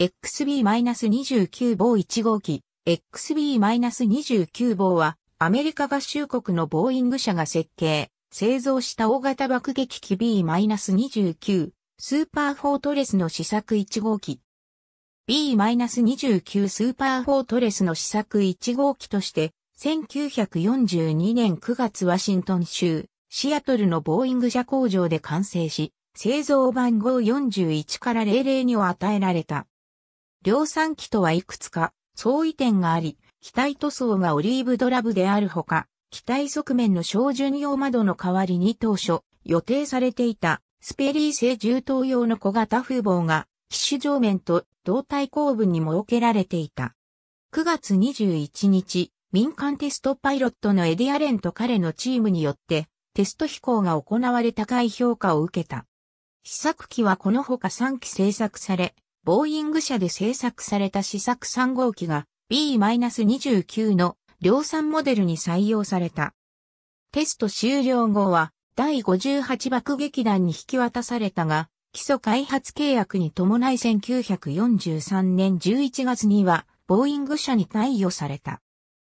XB-29 棒1号機、XB-29 棒は、アメリカ合衆国のボーイング社が設計、製造した大型爆撃機 B-29、スーパーフォートレスの試作1号機。B-29 スーパーフォートレスの試作1号機として、1942年9月ワシントン州、シアトルのボーイング社工場で完成し、製造番号41から00に与えられた。量産機とはいくつか相違点があり、機体塗装がオリーブドラブであるほか、機体側面の照準用窓の代わりに当初予定されていたスペリー製銃刀用の小型風防が機種上面と胴体後部に設けられていた。9月21日、民間テストパイロットのエディアレンと彼のチームによってテスト飛行が行われ高い評価を受けた。試作機はこのほか3機製作され、ボーイング社で製作された試作3号機が B-29 の量産モデルに採用された。テスト終了後は第58爆撃団に引き渡されたが、基礎開発契約に伴い1943年11月には、ボーイング社に貸与された。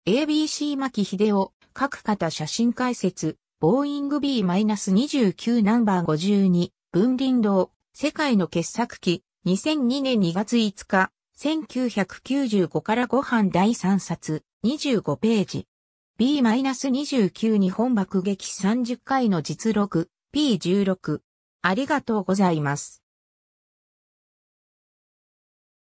ABC 牧秀夫、各方写真解説、ボーイング B-29 ナンバー52、分林道、世界の傑作機、2002年2月5日、1995からご飯第3冊、25ページ。B-29 日本爆撃30回の実録、P16。ありがとうございます。